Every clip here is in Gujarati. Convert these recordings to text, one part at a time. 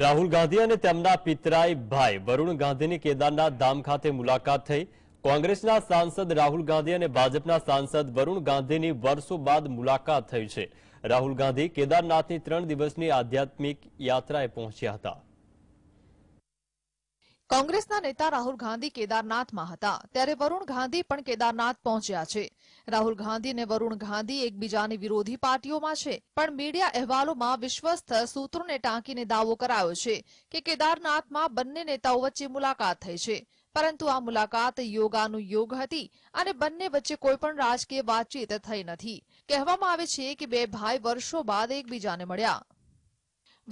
રાહુલ ગાંધી અને તેમના પિતરાઈ ભાઈ વરુણ ગાંધીની કેદારનાથ ધામ ખાતે મુલાકાત થઈ કોંગ્રેસના સાંસદ રાહુલ ગાંધી અને ભાજપના સાંસદ વરુણ ગાંધીની વર્ષો બાદ મુલાકાત થઈ છે રાહુલ ગાંધી કેદારનાથની ત્રણ દિવસની આધ્યાત્મિક યાત્રાએ પહોંચ્યા હતા કોંગ્રેસના નેતા રાહુલ ગાંધી કેદારનાથમાં હતા ત્યારે વરુણ ગાંધી પણ કેદારનાથ પહોંચ્યા છે રાહુલ ગાંધી અને વરુણ ગાંધી એકબીજાની વિરોધી પાર્ટીઓમાં છે પણ મીડિયા અહેવાલોમાં વિશ્વસ્થ સૂત્રોને ટાંકીને દાવો કરાયો છે કે કેદારનાથમાં બંને નેતાઓ વચ્ચે મુલાકાત થઈ છે પરંતુ આ મુલાકાત યોગાનું યોગ હતી અને બંને વચ્ચે કોઈ પણ રાજકીય વાતચીત થઈ નથી કહેવામાં આવે છે કે બે ભાઈ વર્ષો બાદ એકબીજાને મળ્યા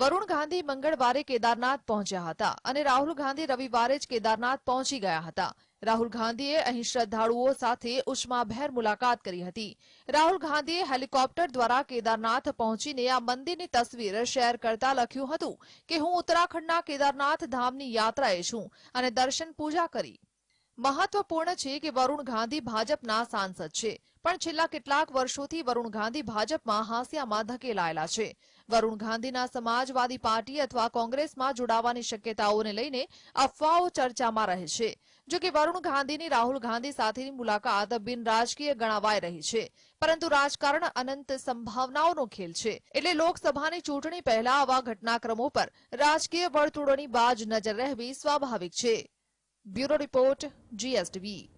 વરુણ ગાંધી મંગળવારે કેદારનાથ પહોંચ્યા હતા અને રાહુલ ગાંધી રવિવારે જ કેદારનાથ પહોંચી ગયા હતા રાહુલ ગાંધીએ અહીં શ્રદ્ધાળુઓ સાથે ઉષ્માભેર મુલાકાત કરી હતી રાહુલ ગાંધીએ હેલિકોપ્ટર દ્વારા કેદારનાથ પહોંચીને આ મંદિરની તસવીર શેર કરતા લખ્યું હતું કે હું ઉત્તરાખંડના કેદારનાથ ધામની યાત્રાએ છું અને દર્શન પૂજા કરી મહત્વપૂર્ણ છે કે વરુણ ગાંધી ભાજપના સાંસદ છે પણ છેલ્લા કેટલાક વર્ષોથી વરુણ ગાંધી ભાજપમાં હાંસ્યામાં ધકેલાયેલા છે વરુણ ગાંધીના સમાજવાદી પાર્ટી અથવા કોંગ્રેસમાં જોડાવાની શક્યતાઓને લઈને અફવાઓ ચર્ચામાં રહે છે જો કે વરુણ ગાંધીની રાહુલ ગાંધી સાથેની મુલાકાત બિન રાજકીય ગણાવાઈ રહી છે પરંતુ રાજકારણ અનંત સંભાવનાઓનો ખેલ છે એટલે લોકસભાની ચૂંટણી પહેલા આવા ઘટનાક્રમો પર રાજકીય વર્તુળોની બાજ નજર રહેવી સ્વાભાવિક છે Bureau Report GSTV